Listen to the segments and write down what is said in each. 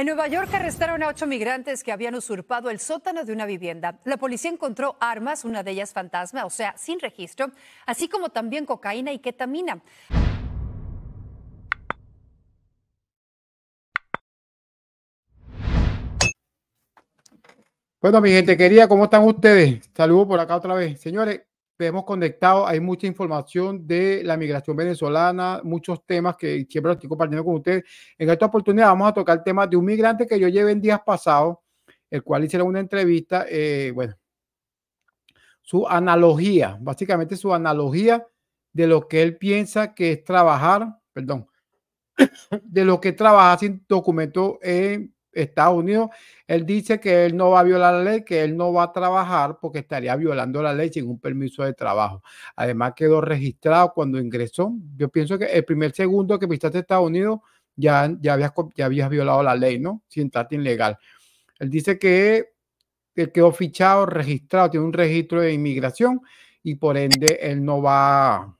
En Nueva York arrestaron a ocho migrantes que habían usurpado el sótano de una vivienda. La policía encontró armas, una de ellas fantasma, o sea, sin registro, así como también cocaína y ketamina. Bueno, mi gente querida, ¿cómo están ustedes? Saludos por acá otra vez. Señores, hemos conectado, hay mucha información de la migración venezolana, muchos temas que siempre estoy compartiendo con ustedes. En esta oportunidad vamos a tocar el tema de un migrante que yo llevé en días pasados, el cual hicieron una entrevista, eh, bueno, su analogía, básicamente su analogía de lo que él piensa que es trabajar, perdón, de lo que trabaja sin documento en... Eh, Estados Unidos, él dice que él no va a violar la ley, que él no va a trabajar porque estaría violando la ley sin un permiso de trabajo. Además, quedó registrado cuando ingresó. Yo pienso que el primer segundo que visitaste Estados Unidos ya, ya, habías, ya habías violado la ley, ¿no? Sin trato ilegal. Él dice que, que quedó fichado, registrado, tiene un registro de inmigración y por ende él no va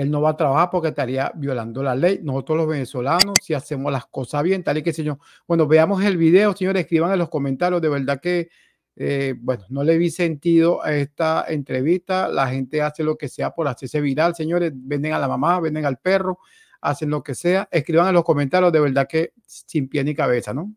él no va a trabajar porque estaría violando la ley. Nosotros los venezolanos, si hacemos las cosas bien, tal y que señor. Bueno, veamos el video, señores, escriban en los comentarios. De verdad que, eh, bueno, no le vi sentido a esta entrevista. La gente hace lo que sea por hacerse viral, señores. Venden a la mamá, venden al perro, hacen lo que sea. Escriban en los comentarios, de verdad que sin pie ni cabeza, ¿no?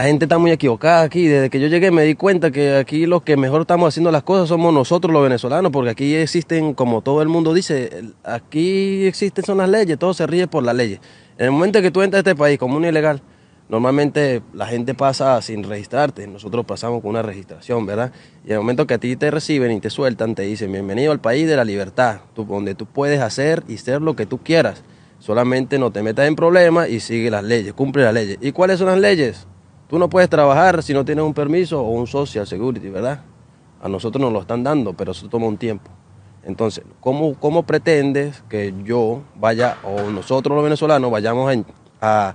La gente está muy equivocada aquí. Desde que yo llegué me di cuenta que aquí los que mejor estamos haciendo las cosas somos nosotros los venezolanos, porque aquí existen, como todo el mundo dice, aquí existen son las leyes, todo se ríe por las leyes. En el momento que tú entras a este país como un ilegal, normalmente la gente pasa sin registrarte, nosotros pasamos con una registración, ¿verdad? Y en el momento que a ti te reciben y te sueltan, te dicen, bienvenido al país de la libertad, donde tú puedes hacer y ser lo que tú quieras. Solamente no te metas en problemas y sigue las leyes, cumple las leyes. ¿Y cuáles son las leyes? Tú no puedes trabajar si no tienes un permiso o un social security, ¿verdad? A nosotros nos lo están dando, pero eso toma un tiempo. Entonces, ¿cómo, pretendes que yo vaya o nosotros los venezolanos vayamos a,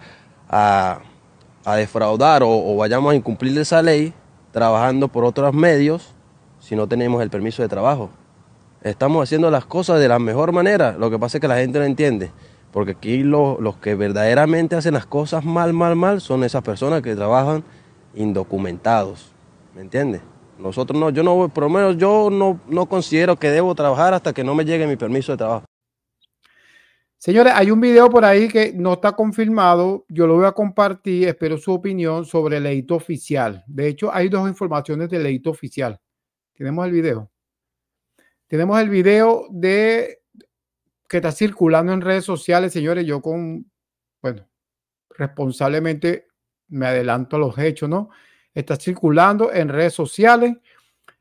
a, defraudar o, o, vayamos a incumplir esa ley trabajando por otros medios si no tenemos el permiso de trabajo? Estamos haciendo las cosas de la mejor manera, lo que pasa es que la gente no entiende. Porque aquí los que verdaderamente hacen las cosas mal, mal, mal son esas personas que trabajan indocumentados. ¿Me entiendes? Nosotros no, yo no, por lo menos yo no, no considero que debo trabajar hasta que no me llegue mi permiso de trabajo. Señores, hay un video por ahí que no está confirmado. Yo lo voy a compartir. Espero su opinión sobre el edito oficial. De hecho, hay dos informaciones del edito oficial. Tenemos el video. Tenemos el video de que está circulando en redes sociales, señores, yo con, bueno, responsablemente me adelanto a los hechos, ¿no? Está circulando en redes sociales,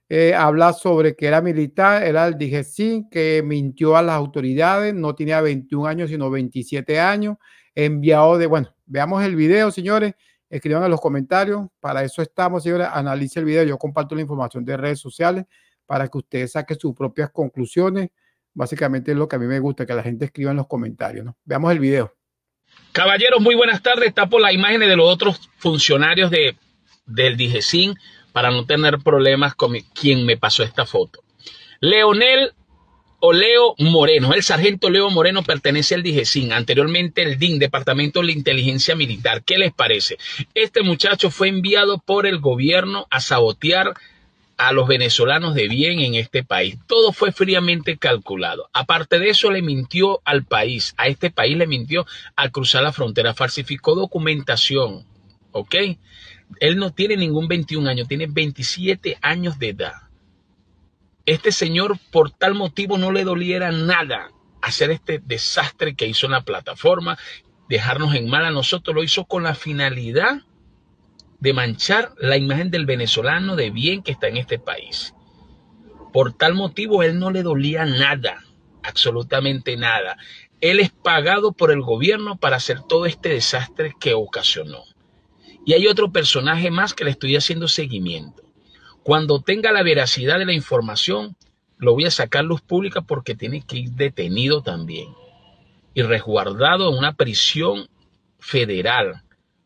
eh, habla sobre que era militar, era el sí que mintió a las autoridades, no tenía 21 años, sino 27 años, enviado de, bueno, veamos el video, señores, escriban en los comentarios, para eso estamos, señores, analice el video, yo comparto la información de redes sociales para que ustedes saquen sus propias conclusiones Básicamente es lo que a mí me gusta, que la gente escriba en los comentarios. ¿no? Veamos el video. Caballeros, muy buenas tardes. Está por las imágenes de los otros funcionarios de, del DIGESIN para no tener problemas con quien me pasó esta foto. Leonel Oleo Moreno. El sargento Leo Moreno pertenece al DIGESIN, anteriormente el DIN, Departamento de la Inteligencia Militar. ¿Qué les parece? Este muchacho fue enviado por el gobierno a sabotear a los venezolanos de bien en este país. Todo fue fríamente calculado. Aparte de eso, le mintió al país, a este país le mintió al cruzar la frontera, falsificó documentación, ¿ok? Él no tiene ningún 21 años, tiene 27 años de edad. Este señor por tal motivo no le doliera nada hacer este desastre que hizo en la plataforma, dejarnos en mal a nosotros, lo hizo con la finalidad de manchar la imagen del venezolano de bien que está en este país. Por tal motivo, él no le dolía nada, absolutamente nada. Él es pagado por el gobierno para hacer todo este desastre que ocasionó. Y hay otro personaje más que le estoy haciendo seguimiento. Cuando tenga la veracidad de la información, lo voy a sacar luz pública porque tiene que ir detenido también y resguardado en una prisión federal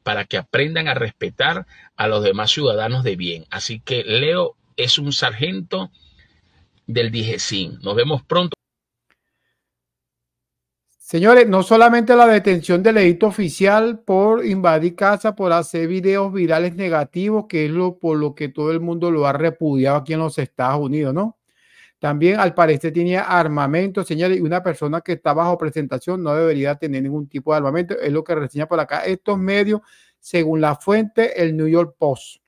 para que aprendan a respetar a los demás ciudadanos de bien. Así que Leo es un sargento del DIGESIN. Nos vemos pronto. Señores, no solamente la detención del edito oficial por invadir casa, por hacer videos virales negativos, que es lo por lo que todo el mundo lo ha repudiado aquí en los Estados Unidos, ¿no? También al parecer tenía armamento, señores, y una persona que está bajo presentación no debería tener ningún tipo de armamento. Es lo que reseña por acá estos medios, según la fuente, el New York Post.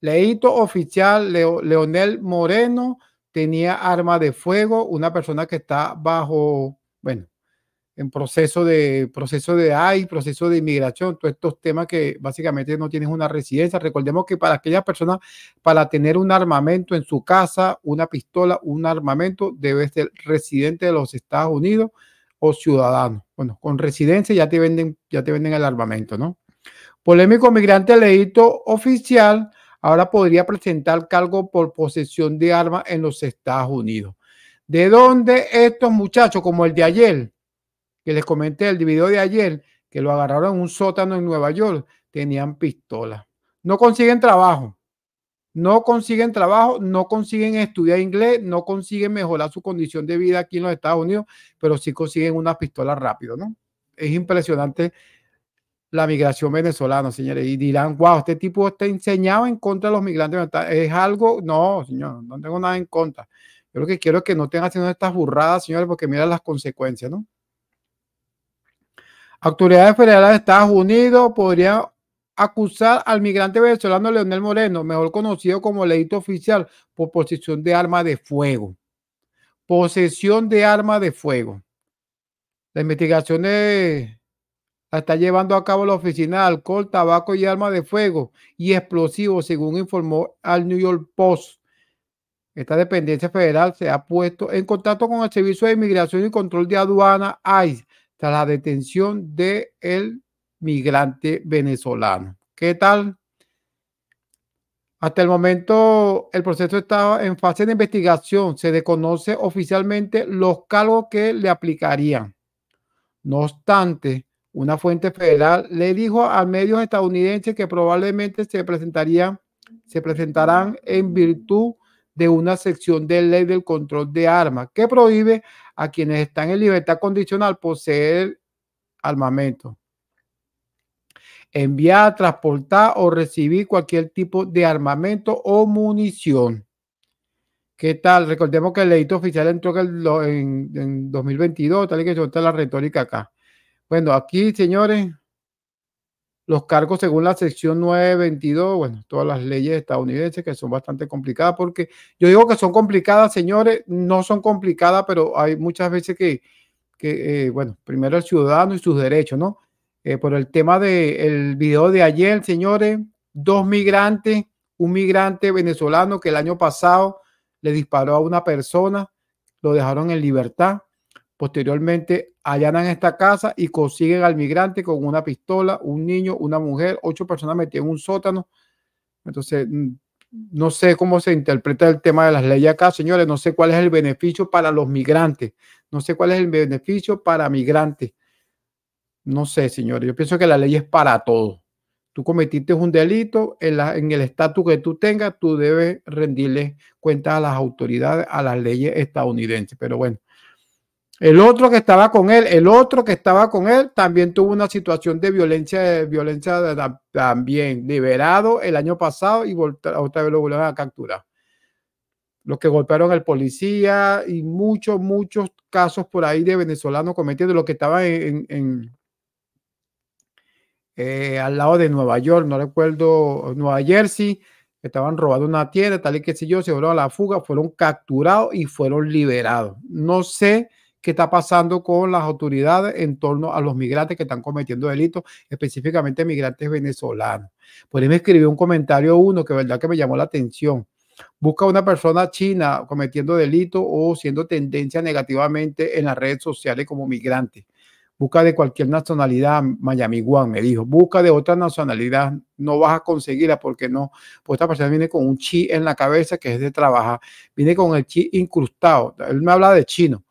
Leíto oficial Leonel Moreno tenía arma de fuego, una persona que está bajo, bueno, en proceso de, proceso de hay proceso de inmigración, todos estos temas que básicamente no tienes una residencia. Recordemos que para aquellas personas, para tener un armamento en su casa, una pistola, un armamento, debe ser residente de los Estados Unidos o ciudadano. Bueno, con residencia ya te venden, ya te venden el armamento, ¿no? Polémico migrante leído oficial ahora podría presentar cargo por posesión de armas en los Estados Unidos. ¿De dónde estos muchachos, como el de ayer, que les comenté el video de ayer, que lo agarraron en un sótano en Nueva York, tenían pistola. No consiguen trabajo. No consiguen trabajo, no consiguen estudiar inglés, no consiguen mejorar su condición de vida aquí en los Estados Unidos, pero sí consiguen una pistola rápido, ¿no? Es impresionante la migración venezolana, señores. Y dirán, wow, este tipo está enseñado en contra de los migrantes. Es algo, no, señor, no tengo nada en contra. Yo lo que quiero es que no estén haciendo estas burradas, señores, porque mira las consecuencias, ¿no? Autoridades federales de Estados Unidos podrían acusar al migrante venezolano Leonel Moreno, mejor conocido como Leito oficial, por posesión de arma de fuego. Posesión de arma de fuego. La investigación la está llevando a cabo la Oficina de Alcohol, Tabaco y arma de Fuego y Explosivos, según informó al New York Post. Esta dependencia federal se ha puesto en contacto con el Servicio de Inmigración y Control de Aduana, ICE, la detención de el migrante venezolano. ¿Qué tal? Hasta el momento, el proceso estaba en fase de investigación. Se desconoce oficialmente los cargos que le aplicarían. No obstante, una fuente federal le dijo a medios estadounidenses que probablemente se presentarían, se presentarán en virtud de una sección de ley del control de armas que prohíbe a quienes están en libertad condicional poseer armamento. Enviar, transportar o recibir cualquier tipo de armamento o munición. ¿Qué tal? Recordemos que el leito oficial entró en, 2022, tal y que está la retórica acá. Bueno, aquí, señores, los cargos según la sección 922, bueno, todas las leyes estadounidenses que son bastante complicadas, porque yo digo que son complicadas, señores, no son complicadas, pero hay muchas veces que, eh, bueno, primero el ciudadano y sus derechos, ¿no? Eh, por el tema del video de ayer, señores, dos migrantes, un migrante venezolano que el año pasado le disparó a una persona, lo dejaron en libertad. Posteriormente allanan esta casa y consiguen al migrante con una pistola, un niño, una mujer, ocho personas metidas en un sótano. Entonces, no sé cómo se interpreta el tema de las leyes acá, señores. No sé cuál es el beneficio para los migrantes. No sé cuál es el beneficio para migrantes. No sé, señores. Yo pienso que la ley es para todos. Tú cometiste un delito, en, en el estatus que tú tengas, tú debes rendirle cuenta a las autoridades, a las leyes estadounidenses. Pero bueno, el otro que estaba con él, el otro que estaba con él también tuvo una situación de violencia, violencia también liberado el año pasado y otra vez lo volvieron a capturar. Los que golpearon al policía y muchos, muchos casos por ahí de venezolanos cometiendo lo que estaba en, eh, al lado de Nueva York, no recuerdo, Nueva Jersey, estaban robando una tienda, tal y que sé yo, se fueron a la fuga, fueron capturados y fueron liberados. No sé qué está pasando con las autoridades en torno a los migrantes que están cometiendo delitos, específicamente migrantes venezolanos. Por ahí me escribió un comentario uno que verdad que me llamó la atención. Busca una persona china cometiendo delito o siendo tendencia negativamente en las redes sociales como migrante. Busca de cualquier nacionalidad, Miami One me dijo. Busca de otra nacionalidad, no vas a conseguirla porque no. Pues esta persona viene con un chi en la cabeza que es de trabajar, viene con el chi incrustado. Él me habla de chino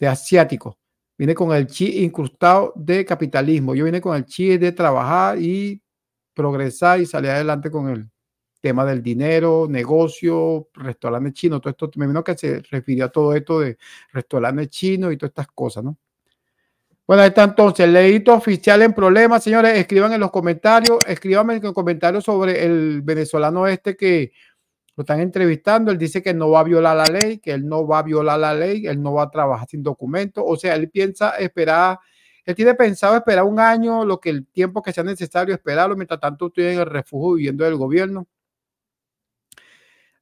de asiático. Viene con el chi incrustado de capitalismo. Yo vine con el chi de trabajar y progresar y salir adelante con el tema del dinero, negocio, restaurante chino, todo esto, me imagino que se refirió a todo esto de restaurante chino y todas estas cosas, ¿no? Bueno, ahí está entonces, leíto oficial en problemas, señores, escriban en los comentarios, escríbanme en los comentarios sobre el venezolano este que están entrevistando, él dice que no va a violar la ley, que él no va a violar la ley, él no va a trabajar sin documento. o sea, él piensa esperar, él tiene pensado esperar un año, lo que el tiempo que sea necesario esperarlo, mientras tanto estoy en el refugio viviendo del gobierno.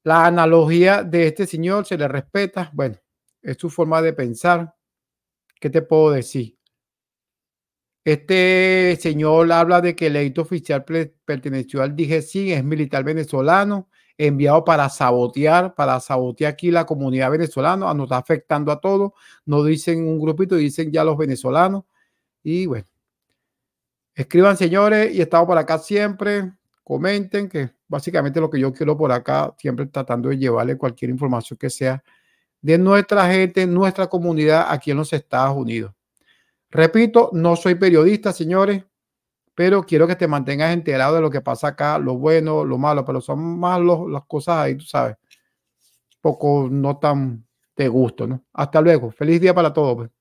La analogía de este señor se le respeta, bueno, es su forma de pensar. ¿Qué te puedo decir? Este señor habla de que el edito oficial perteneció al DGC, es militar venezolano enviado para sabotear, para sabotear aquí la comunidad venezolana, nos está afectando a todos, no dicen un grupito, dicen ya los venezolanos. Y bueno, escriban señores y estamos estado por acá siempre, comenten, que básicamente lo que yo quiero por acá, siempre tratando de llevarle cualquier información que sea de nuestra gente, nuestra comunidad aquí en los Estados Unidos. Repito, no soy periodista, señores pero quiero que te mantengas enterado de lo que pasa acá, lo bueno, lo malo, pero son malos las cosas ahí, tú sabes, poco no tan de gusto, ¿no? Hasta luego, feliz día para todos. Pues.